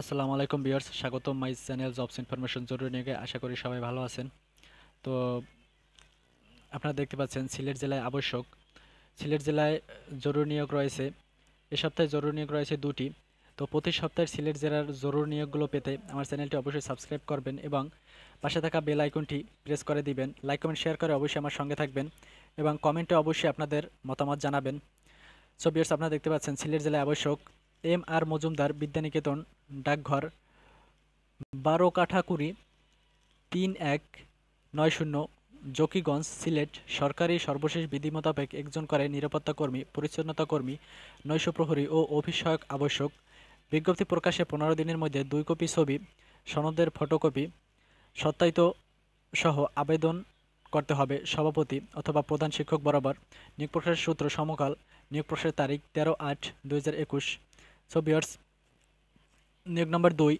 আসসালামু আলাইকুম বিয়ার্স স্বাগতম মাই চ্যানেল জবস ইনফরমেশন জরুরি নিয়োগে আশা করি সবাই ভালো আছেন তো আপনারা দেখতে পাচ্ছেন সিলেট জেলায় আবশ্যক সিলেট জেলায় জরুরি নিয়োগ রয়েছে এ সপ্তাহে জরুরি নিয়োগ রয়েছে দুটি তো প্রতি সপ্তাহের সিলেট জেলার জরুরি নিয়োগগুলো পেতে আমার চ্যানেলটি অবশ্যই সাবস্ক্রাইব করবেন এবং পাশে থাকা বেল আইকনটি প্রেস করে দিবেন লাইক কমেন্ট শেয়ার করে অবশ্যই আমার সঙ্গে থাকবেন এবং কমেন্টে অবশ্যই আপনাদের মতামত জানাবেন সো বিয়ার্স আপনারা দেখতে পাচ্ছেন সিলেট জেলায় আবশ্যক এম আর মজুমদার বিদ্যানিকেতন ডাকঘর বারো কাঠাকুড়ি তিন এক নয় শূন্য জকিগঞ্জ সিলেট সরকারি সর্বশেষ বিধি মোতাবেক একজন করে নিরাপত্তা কর্মী পরিচ্ছন্নতা কর্মী নয়শ প্রহরী ও অভিষয়ক আবশ্যক বিজ্ঞপ্তি প্রকাশে পনেরো দিনের মধ্যে দুই কপি ছবি সনদের ফটোকপি সত্যায়িত সহ আবেদন করতে হবে সভাপতি অথবা প্রধান শিক্ষক বরাবর নিয়োগ প্রকাশের সূত্র সমকাল নিয়োগ প্রকাশের তারিখ তেরো আট দুই হাজার একুশ সো নিয়োগ নম্বর দুই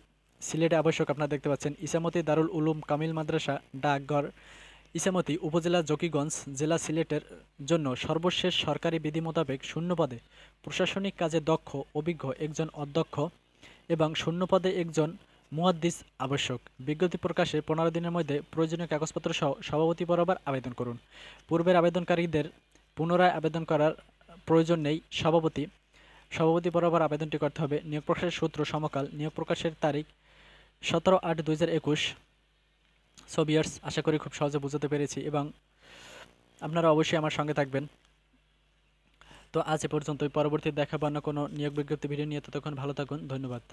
সিলেটে আবশ্যক আপনারা দেখতে পাচ্ছেন ইসামতি দারুল উলুম কামিল মাদ্রাসা ডাকঘর ইসামতি উপজেলা জকিগঞ্জ জেলা সিলেটের জন্য সর্বশেষ সরকারি বিধি মোতাবেক শূন্যপদে প্রশাসনিক কাজে দক্ষ অভিজ্ঞ একজন অধ্যক্ষ এবং শূন্যপদে একজন মুয়াদ্দিস আবশ্যক বিজ্ঞপ্তি প্রকাশে পনেরো দিনের মধ্যে প্রয়োজনীয় কাগজপত্র সহ সভাপতি বরাবর আবেদন করুন পূর্বের আবেদনকারীদের পুনরায় আবেদন করার প্রয়োজন নেই সভাপতি সভাপতি বরাবর আবেদনটি করতে হবে নিয়োগ প্রকাশের সূত্র সমকাল নিয়োগ প্রকাশের তারিখ সতেরো আট দুই হাজার একুশ সোভিয়ার্স আশা করি খুব সহজে বুঝতে পেরেছি এবং আপনারা অবশ্যই আমার সঙ্গে থাকবেন তো আজ এ পর্যন্ত পরবর্তী দেখাবো না কোনো নিয়োগ বিজ্ঞপ্তি ভিডিও নিয়ে ততক্ষণ ভালো থাকুন ধন্যবাদ